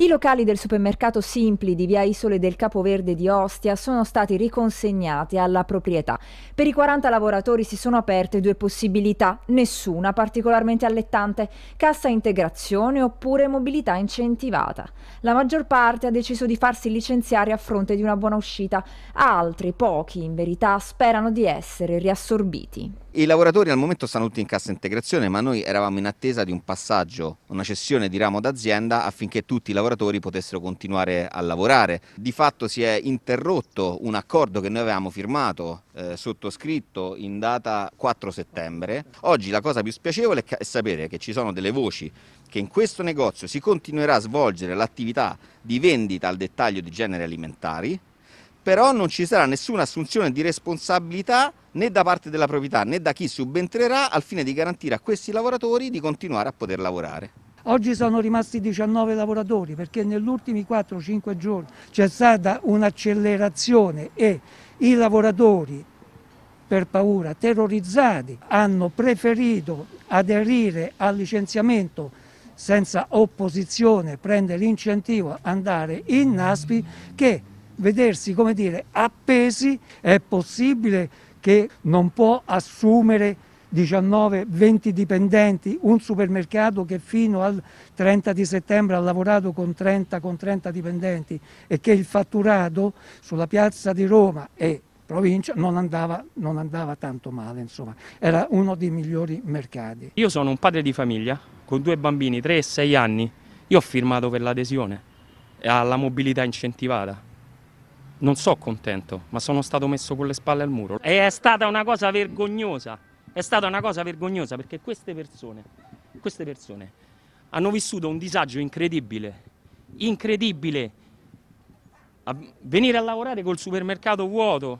I locali del supermercato Simpli di via Isole del Capoverde di Ostia sono stati riconsegnati alla proprietà. Per i 40 lavoratori si sono aperte due possibilità, nessuna particolarmente allettante, cassa integrazione oppure mobilità incentivata. La maggior parte ha deciso di farsi licenziare a fronte di una buona uscita, altri, pochi in verità, sperano di essere riassorbiti. I lavoratori al momento stanno tutti in cassa integrazione, ma noi eravamo in attesa di un passaggio, una cessione di ramo d'azienda affinché tutti i lavoratori potessero continuare a lavorare. Di fatto si è interrotto un accordo che noi avevamo firmato, eh, sottoscritto in data 4 settembre. Oggi la cosa più spiacevole è sapere che ci sono delle voci che in questo negozio si continuerà a svolgere l'attività di vendita al dettaglio di generi alimentari, però non ci sarà nessuna assunzione di responsabilità né da parte della proprietà né da chi subentrerà al fine di garantire a questi lavoratori di continuare a poter lavorare. Oggi sono rimasti 19 lavoratori perché negli ultimi 4-5 giorni c'è stata un'accelerazione e i lavoratori per paura, terrorizzati, hanno preferito aderire al licenziamento senza opposizione, prendere l'incentivo, andare in Naspi che vedersi, come dire, appesi, è possibile che non può assumere 19-20 dipendenti, un supermercato che fino al 30 di settembre ha lavorato con 30, con 30 dipendenti e che il fatturato sulla piazza di Roma e provincia non andava, non andava, tanto male, insomma, era uno dei migliori mercati. Io sono un padre di famiglia con due bambini, 3 e 6 anni, io ho firmato per l'adesione alla mobilità incentivata non so contento, ma sono stato messo con le spalle al muro. E è stata una cosa vergognosa, è stata una cosa vergognosa perché queste persone, queste persone hanno vissuto un disagio incredibile, incredibile. A venire a lavorare col supermercato vuoto,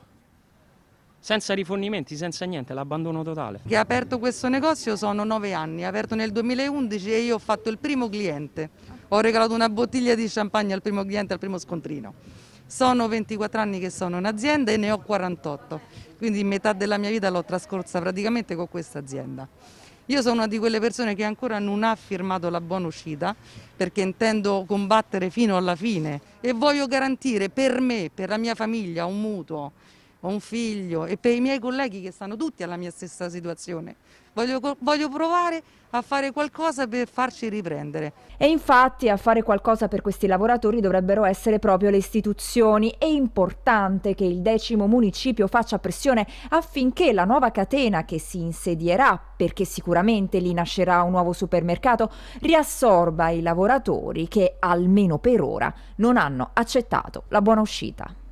senza rifornimenti, senza niente, l'abbandono totale. Che ha aperto questo negozio sono nove anni, è aperto nel 2011 e io ho fatto il primo cliente. Ho regalato una bottiglia di champagne al primo cliente, al primo scontrino. Sono 24 anni che sono in azienda e ne ho 48, quindi metà della mia vita l'ho trascorsa praticamente con questa azienda. Io sono una di quelle persone che ancora non ha firmato la buona uscita perché intendo combattere fino alla fine e voglio garantire per me, per la mia famiglia, un mutuo ho un figlio e per i miei colleghi che stanno tutti alla mia stessa situazione. Voglio, voglio, provare a fare qualcosa per farci riprendere. E infatti a fare qualcosa per questi lavoratori dovrebbero essere proprio le istituzioni. È importante che il decimo municipio faccia pressione affinché la nuova catena che si insedierà, perché sicuramente lì nascerà un nuovo supermercato, riassorba i lavoratori che almeno per ora non hanno accettato la buona uscita.